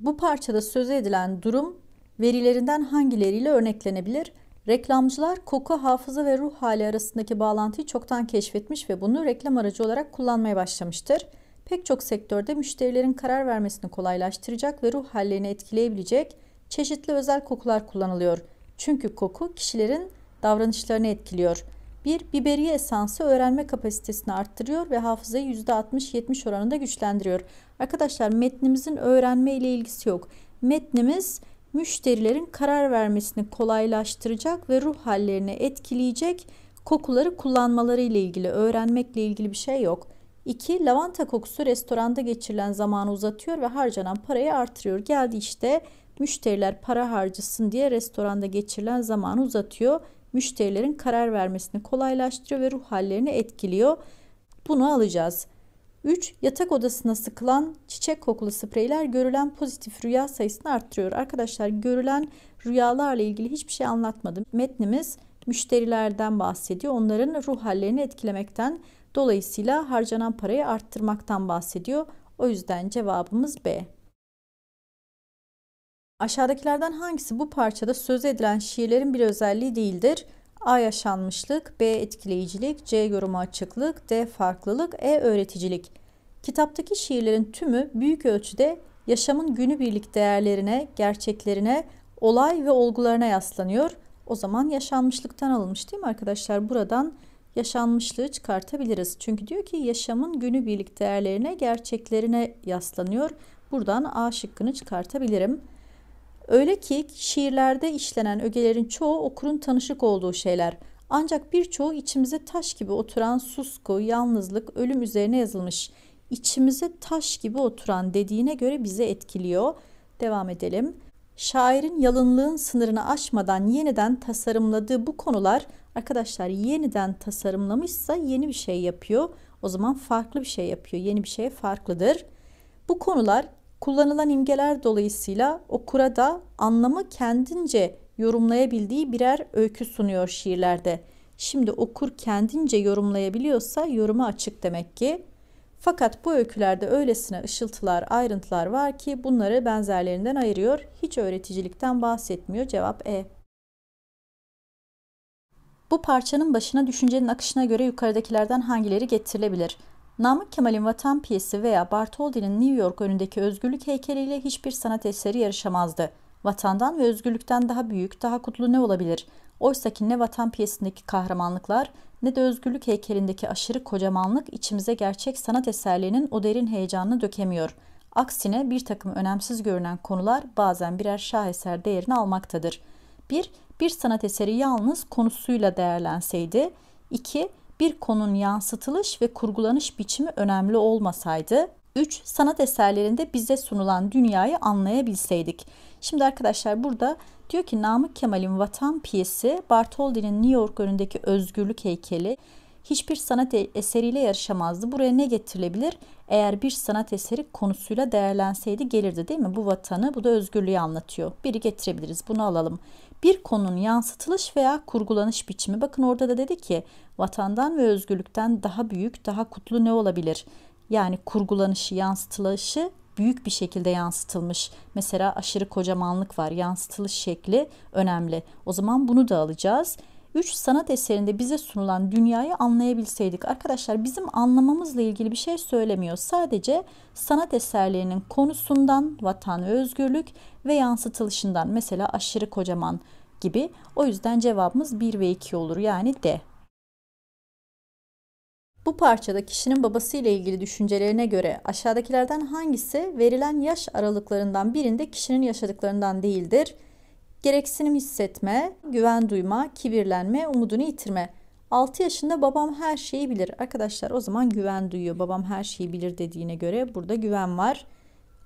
Bu parçada söz edilen durum verilerinden hangileriyle örneklenebilir? Reklamcılar koku, hafıza ve ruh hali arasındaki bağlantıyı çoktan keşfetmiş ve bunu reklam aracı olarak kullanmaya başlamıştır. Pek çok sektörde müşterilerin karar vermesini kolaylaştıracak ve ruh hallerini etkileyebilecek çeşitli özel kokular kullanılıyor. Çünkü koku kişilerin davranışlarını etkiliyor.'' 1. Biberiye esansı öğrenme kapasitesini arttırıyor ve hafızayı %60-70 oranında güçlendiriyor. Arkadaşlar metnimizin öğrenme ile ilgisi yok. Metnimiz müşterilerin karar vermesini kolaylaştıracak ve ruh hallerini etkileyecek kokuları kullanmaları ile ilgili, öğrenmekle ilgili bir şey yok. 2. Lavanta kokusu restoranda geçirilen zamanı uzatıyor ve harcanan parayı artırıyor. Geldi işte müşteriler para harcasın diye restoranda geçirilen zamanı uzatıyor müşterilerin karar vermesini kolaylaştırıyor ve ruh hallerini etkiliyor. Bunu alacağız. 3. Yatak odasına sıkılan çiçek kokulu spreyler görülen pozitif rüya sayısını arttırıyor. Arkadaşlar görülen rüyalarla ilgili hiçbir şey anlatmadım. Metnimiz müşterilerden bahsediyor. Onların ruh hallerini etkilemekten dolayısıyla harcanan parayı arttırmaktan bahsediyor. O yüzden cevabımız B. Aşağıdakilerden hangisi bu parçada söz edilen şiirlerin bir özelliği değildir? A. Yaşanmışlık, B. Etkileyicilik, C. Yoruma açıklık, D. Farklılık, E. Öğreticilik. Kitaptaki şiirlerin tümü büyük ölçüde yaşamın günübirlik değerlerine, gerçeklerine, olay ve olgularına yaslanıyor. O zaman yaşanmışlıktan alınmış değil mi arkadaşlar? Buradan yaşanmışlığı çıkartabiliriz. Çünkü diyor ki yaşamın günübirlik değerlerine, gerçeklerine yaslanıyor. Buradan A şıkkını çıkartabilirim. Öyle ki şiirlerde işlenen ögelerin çoğu okurun tanışık olduğu şeyler. Ancak birçoğu içimize taş gibi oturan susku, yalnızlık, ölüm üzerine yazılmış. İçimize taş gibi oturan dediğine göre bizi etkiliyor. Devam edelim. Şairin yalınlığın sınırını aşmadan yeniden tasarımladığı bu konular arkadaşlar yeniden tasarımlamışsa yeni bir şey yapıyor. O zaman farklı bir şey yapıyor. Yeni bir şey farklıdır. Bu konular Kullanılan imgeler dolayısıyla okura da anlamı kendince yorumlayabildiği birer öykü sunuyor şiirlerde. Şimdi okur kendince yorumlayabiliyorsa yorumu açık demek ki. Fakat bu öykülerde öylesine ışıltılar, ayrıntılar var ki bunları benzerlerinden ayırıyor. Hiç öğreticilikten bahsetmiyor. Cevap E. Bu parçanın başına düşüncenin akışına göre yukarıdakilerden hangileri getirilebilir? Namık Kemal'in Vatan Piyesi veya Bartoldi'nin New York önündeki özgürlük heykeliyle hiçbir sanat eseri yarışamazdı. Vatandan ve özgürlükten daha büyük, daha kutlu ne olabilir? Oysa ki ne Vatan Piyesi'ndeki kahramanlıklar ne de özgürlük heykelindeki aşırı kocamanlık içimize gerçek sanat eserlerinin o derin heyecanını dökemiyor. Aksine bir takım önemsiz görünen konular bazen birer şaheser değerini almaktadır. 1. Bir, bir sanat eseri yalnız konusuyla değerlenseydi. 2 bir konun yansıtılış ve kurgulanış biçimi önemli olmasaydı 3. Sanat eserlerinde bize sunulan dünyayı anlayabilseydik. Şimdi arkadaşlar burada diyor ki Namık Kemal'in Vatan piyesi, Bartoldi'nin New York önündeki özgürlük heykeli, hiçbir sanat e- eseriyle yarışamazdı. Buraya ne getirilebilir? Eğer bir sanat eseri konusuyla değerlenseydi gelirdi değil mi? Bu vatanı, bu da özgürlüğü anlatıyor. Biri getirebiliriz, bunu alalım. Bir konunun yansıtılış veya kurgulanış biçimi. Bakın orada da dedi ki vatandan ve özgürlükten daha büyük, daha kutlu ne olabilir? Yani kurgulanışı, yansıtılışı büyük bir şekilde yansıtılmış. Mesela aşırı kocamanlık var. Yansıtılış şekli önemli. O zaman bunu da alacağız. 3 sanat eserinde bize sunulan dünyayı anlayabilseydik. Arkadaşlar bizim anlamamızla ilgili bir şey söylemiyor. Sadece sanat eserlerinin konusundan, vatan özgürlük ve yansıtılışından mesela aşırı kocaman gibi. O yüzden cevabımız 1 ve 2 olur yani D. Bu parçada kişinin babası ile ilgili düşüncelerine göre aşağıdakilerden hangisi verilen yaş aralıklarından birinde kişinin yaşadıklarından değildir? Gereksinim hissetme, güven duyma, kibirlenme, umudunu yitirme. 6 yaşında babam her şeyi bilir. Arkadaşlar o zaman güven duyuyor. Babam her şeyi bilir dediğine göre burada güven var.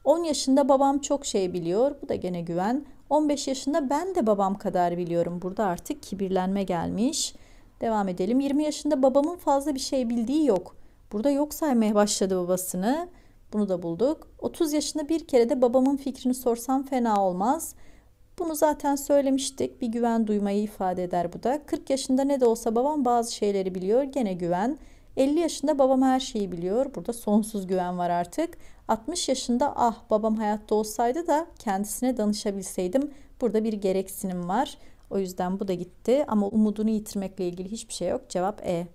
10 yaşında babam çok şey biliyor. Bu da gene güven. 15 yaşında ben de babam kadar biliyorum. Burada artık kibirlenme gelmiş. Devam edelim. 20 yaşında babamın fazla bir şey bildiği yok. Burada yok saymaya başladı babasını. Bunu da bulduk. 30 yaşında bir kere de babamın fikrini sorsam fena olmaz.'' Bunu zaten söylemiştik. Bir güven duymayı ifade eder bu da. 40 yaşında ne de olsa babam bazı şeyleri biliyor. Gene güven. 50 yaşında babam her şeyi biliyor. Burada sonsuz güven var artık. 60 yaşında ah babam hayatta olsaydı da kendisine danışabilseydim. Burada bir gereksinim var. O yüzden bu da gitti ama umudunu yitirmekle ilgili hiçbir şey yok. Cevap E.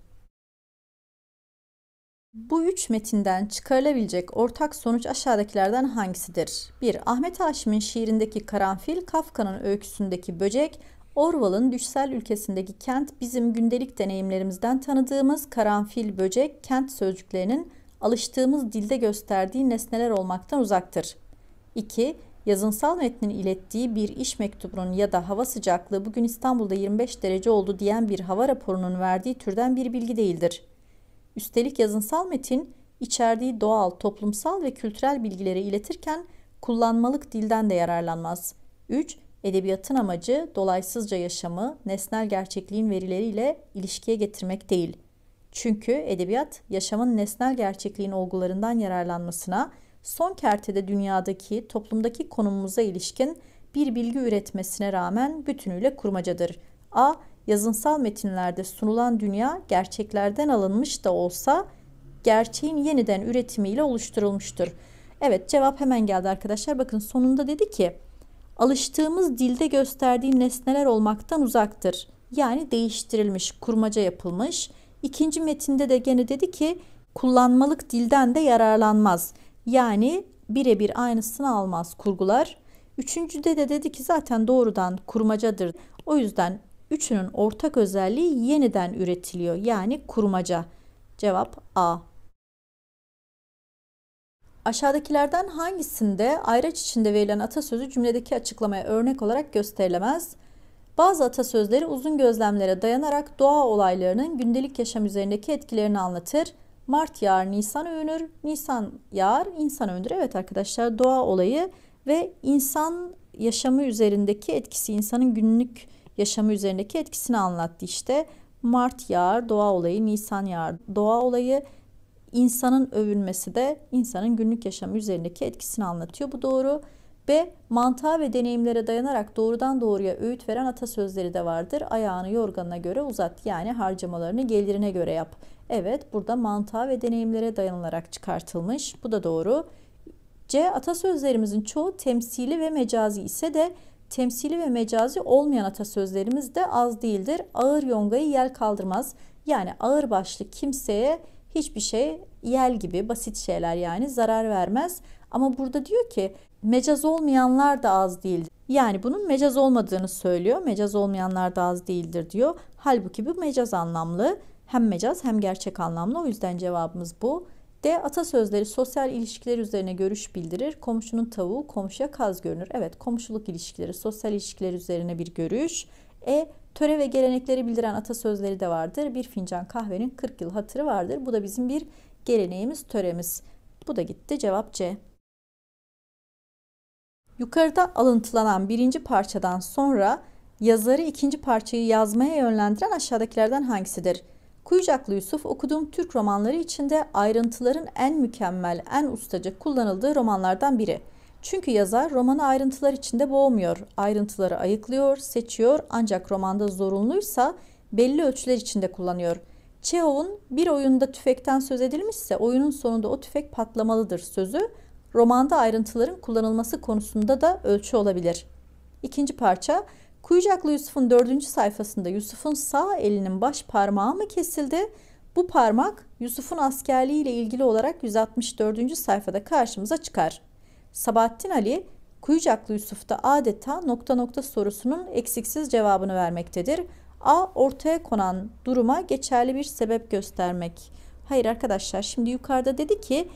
Bu üç metinden çıkarılabilecek ortak sonuç aşağıdakilerden hangisidir? 1. Ahmet Haşim'in şiirindeki karanfil, Kafka'nın öyküsündeki böcek, Orwell'ın düşsel ülkesindeki kent bizim gündelik deneyimlerimizden tanıdığımız karanfil, böcek, kent sözcüklerinin alıştığımız dilde gösterdiği nesneler olmaktan uzaktır. 2. Yazınsal metnin ilettiği bir iş mektubunun ya da hava sıcaklığı bugün İstanbul'da 25 derece oldu diyen bir hava raporunun verdiği türden bir bilgi değildir. Üstelik yazınsal metin içerdiği doğal, toplumsal ve kültürel bilgileri iletirken kullanmalık dilden de yararlanmaz. 3. Edebiyatın amacı dolaysızca yaşamı nesnel gerçekliğin verileriyle ilişkiye getirmek değil. Çünkü edebiyat yaşamın nesnel gerçekliğin olgularından yararlanmasına, son kertede dünyadaki, toplumdaki konumumuza ilişkin bir bilgi üretmesine rağmen bütünüyle kurmacadır. A yazınsal metinlerde sunulan dünya gerçeklerden alınmış da olsa gerçeğin yeniden üretimiyle oluşturulmuştur. Evet cevap hemen geldi arkadaşlar. Bakın sonunda dedi ki alıştığımız dilde gösterdiği nesneler olmaktan uzaktır. Yani değiştirilmiş, kurmaca yapılmış. İkinci metinde de gene dedi ki kullanmalık dilden de yararlanmaz. Yani birebir aynısını almaz kurgular. Üçüncüde de dedi ki zaten doğrudan kurmacadır. O yüzden Üçünün ortak özelliği yeniden üretiliyor yani kurmaca. Cevap A. Aşağıdakilerden hangisinde ayraç içinde verilen atasözü cümledeki açıklamaya örnek olarak gösterilemez? Bazı atasözleri uzun gözlemlere dayanarak doğa olaylarının gündelik yaşam üzerindeki etkilerini anlatır. Mart yağar, Nisan övünür, Nisan yağar, insan övünür. Evet arkadaşlar doğa olayı ve insan yaşamı üzerindeki etkisi, insanın günlük yaşamı üzerindeki etkisini anlattı işte. Mart yağar doğa olayı, Nisan yağar doğa olayı, insanın övülmesi de insanın günlük yaşamı üzerindeki etkisini anlatıyor. Bu doğru. B. Mantığa ve deneyimlere dayanarak doğrudan doğruya öğüt veren atasözleri de vardır. Ayağını yorganına göre uzat yani harcamalarını gelirine göre yap. Evet burada mantığa ve deneyimlere dayanılarak çıkartılmış. Bu da doğru. C. Atasözlerimizin çoğu temsili ve mecazi ise de temsili ve mecazi olmayan atasözlerimiz de az değildir. Ağır yongayı yel kaldırmaz. Yani ağır başlı kimseye hiçbir şey yel gibi basit şeyler yani zarar vermez. Ama burada diyor ki mecaz olmayanlar da az değildir. Yani bunun mecaz olmadığını söylüyor. Mecaz olmayanlar da az değildir diyor. Halbuki bu mecaz anlamlı. Hem mecaz hem gerçek anlamlı. O yüzden cevabımız bu. D. Atasözleri sosyal ilişkiler üzerine görüş bildirir. Komşunun tavuğu komşuya kaz görünür. Evet komşuluk ilişkileri, sosyal ilişkiler üzerine bir görüş. E. Töre ve gelenekleri bildiren atasözleri de vardır. Bir fincan kahvenin 40 yıl hatırı vardır. Bu da bizim bir geleneğimiz, töremiz. Bu da gitti. Cevap C. Yukarıda alıntılanan birinci parçadan sonra yazarı ikinci parçayı yazmaya yönlendiren aşağıdakilerden hangisidir? Kuyucaklı Yusuf okuduğum Türk romanları içinde ayrıntıların en mükemmel, en ustaca kullanıldığı romanlardan biri. Çünkü yazar romanı ayrıntılar içinde boğmuyor, ayrıntıları ayıklıyor, seçiyor ancak romanda zorunluysa belli ölçüler içinde kullanıyor. Çehov'un bir oyunda tüfekten söz edilmişse oyunun sonunda o tüfek patlamalıdır sözü romanda ayrıntıların kullanılması konusunda da ölçü olabilir. İkinci parça Kuyucaklı Yusuf'un dördüncü sayfasında Yusuf'un sağ elinin baş parmağı mı kesildi? Bu parmak Yusuf'un askerliği ile ilgili olarak 164. sayfada karşımıza çıkar. Sabahattin Ali Kuyucaklı Yusuf'ta adeta nokta nokta sorusunun eksiksiz cevabını vermektedir. A. Ortaya konan duruma geçerli bir sebep göstermek. Hayır arkadaşlar şimdi yukarıda dedi ki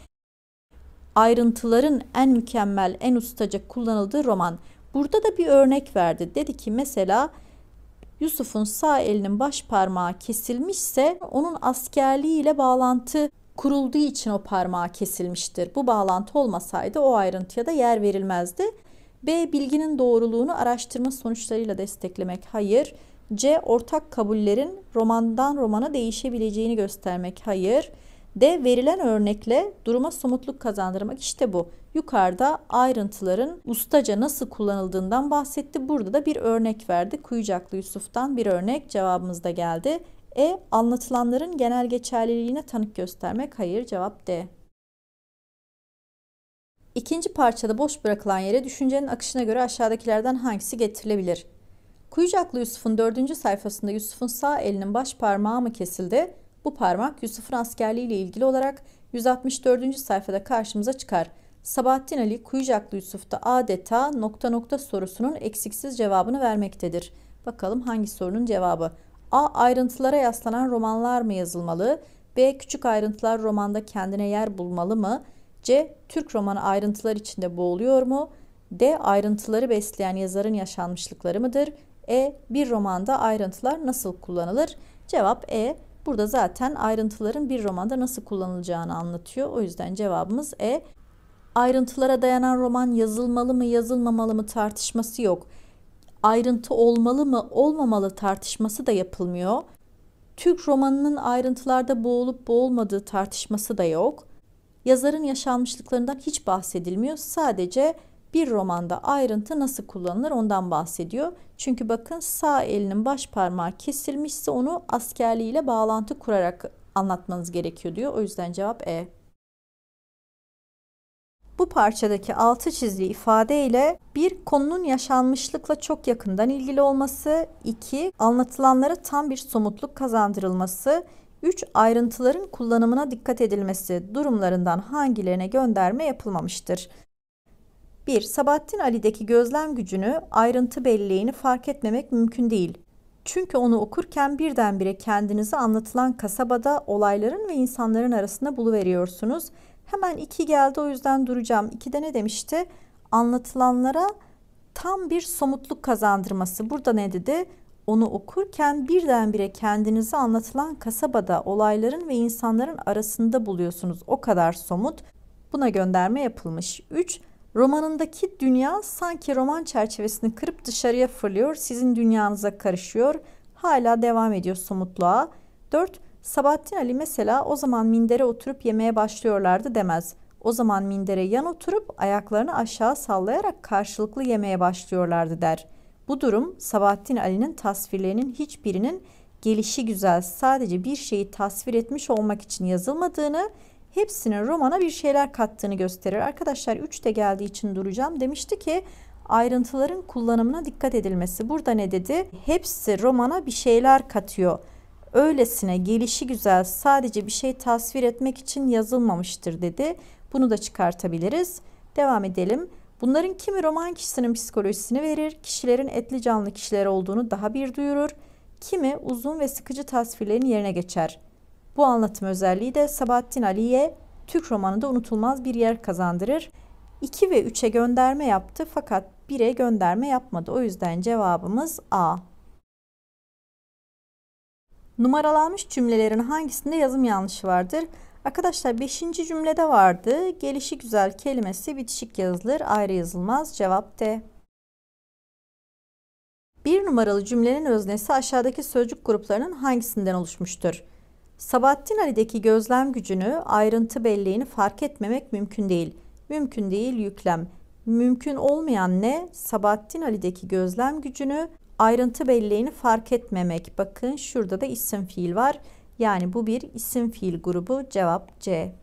ayrıntıların en mükemmel, en ustaca kullanıldığı roman. Burada da bir örnek verdi. Dedi ki mesela Yusuf'un sağ elinin baş parmağı kesilmişse onun askerliği ile bağlantı kurulduğu için o parmağı kesilmiştir. Bu bağlantı olmasaydı o ayrıntıya da yer verilmezdi. B. Bilginin doğruluğunu araştırma sonuçlarıyla desteklemek. Hayır. C. Ortak kabullerin romandan romana değişebileceğini göstermek. Hayır. D. Verilen örnekle duruma somutluk kazandırmak işte bu. Yukarıda ayrıntıların ustaca nasıl kullanıldığından bahsetti. Burada da bir örnek verdi. Kuyucaklı Yusuf'tan bir örnek cevabımız da geldi. E. Anlatılanların genel geçerliliğine tanık göstermek. Hayır cevap D. İkinci parçada boş bırakılan yere düşüncenin akışına göre aşağıdakilerden hangisi getirilebilir? Kuyucaklı Yusuf'un dördüncü sayfasında Yusuf'un sağ elinin baş parmağı mı kesildi? Bu parmak Yusuf'un askerliği ile ilgili olarak 164. sayfada karşımıza çıkar. Sabahattin Ali Kuyucaklı Yusuf'ta adeta nokta nokta sorusunun eksiksiz cevabını vermektedir. Bakalım hangi sorunun cevabı? A. Ayrıntılara yaslanan romanlar mı yazılmalı? B. Küçük ayrıntılar romanda kendine yer bulmalı mı? C. Türk romanı ayrıntılar içinde boğuluyor mu? D. Ayrıntıları besleyen yazarın yaşanmışlıkları mıdır? E. Bir romanda ayrıntılar nasıl kullanılır? Cevap E. Burada zaten ayrıntıların bir romanda nasıl kullanılacağını anlatıyor. O yüzden cevabımız E. Ayrıntılara dayanan roman yazılmalı mı yazılmamalı mı tartışması yok. Ayrıntı olmalı mı olmamalı tartışması da yapılmıyor. Türk romanının ayrıntılarda boğulup boğulmadığı tartışması da yok. Yazarın yaşanmışlıklarından hiç bahsedilmiyor. Sadece bir romanda ayrıntı nasıl kullanılır ondan bahsediyor. Çünkü bakın sağ elinin baş parmağı kesilmişse onu askerliğiyle bağlantı kurarak anlatmanız gerekiyor diyor. O yüzden cevap E. Bu parçadaki altı çizili ifade ile bir konunun yaşanmışlıkla çok yakından ilgili olması, iki anlatılanlara tam bir somutluk kazandırılması, üç Ayrıntıların kullanımına dikkat edilmesi durumlarından hangilerine gönderme yapılmamıştır? 1. Sabahattin Ali'deki gözlem gücünü, ayrıntı belleğini fark etmemek mümkün değil. Çünkü onu okurken birdenbire kendinizi anlatılan kasabada olayların ve insanların arasında buluveriyorsunuz. Hemen iki geldi o yüzden duracağım. İki de ne demişti? Anlatılanlara tam bir somutluk kazandırması. Burada ne dedi? Onu okurken birdenbire kendinizi anlatılan kasabada olayların ve insanların arasında buluyorsunuz. O kadar somut. Buna gönderme yapılmış. 3. Romanındaki dünya sanki roman çerçevesini kırıp dışarıya fırlıyor, sizin dünyanıza karışıyor. Hala devam ediyor somutluğa. 4. Sabahattin Ali mesela o zaman mindere oturup yemeye başlıyorlardı demez. O zaman mindere yan oturup ayaklarını aşağı sallayarak karşılıklı yemeye başlıyorlardı der. Bu durum Sabahattin Ali'nin tasvirlerinin hiçbirinin gelişi güzel sadece bir şeyi tasvir etmiş olmak için yazılmadığını, hepsinin romana bir şeyler kattığını gösterir. Arkadaşlar 3 de geldiği için duracağım. Demişti ki ayrıntıların kullanımına dikkat edilmesi. Burada ne dedi? Hepsi romana bir şeyler katıyor. Öylesine gelişi güzel sadece bir şey tasvir etmek için yazılmamıştır dedi. Bunu da çıkartabiliriz. Devam edelim. Bunların kimi roman kişisinin psikolojisini verir, kişilerin etli canlı kişiler olduğunu daha bir duyurur. Kimi uzun ve sıkıcı tasvirlerin yerine geçer. Bu anlatım özelliği de Sabahattin Ali'ye Türk romanında unutulmaz bir yer kazandırır. 2 ve 3'e gönderme yaptı fakat 1'e gönderme yapmadı. O yüzden cevabımız A. Numaralanmış cümlelerin hangisinde yazım yanlışı vardır? Arkadaşlar 5. cümlede vardı. Gelişi güzel kelimesi bitişik yazılır, ayrı yazılmaz. Cevap D. Bir numaralı cümlenin öznesi aşağıdaki sözcük gruplarının hangisinden oluşmuştur? Sabahattin Ali'deki gözlem gücünü, ayrıntı belleğini fark etmemek mümkün değil. Mümkün değil yüklem. Mümkün olmayan ne? Sabahattin Ali'deki gözlem gücünü, ayrıntı belleğini fark etmemek. Bakın şurada da isim fiil var. Yani bu bir isim fiil grubu cevap C.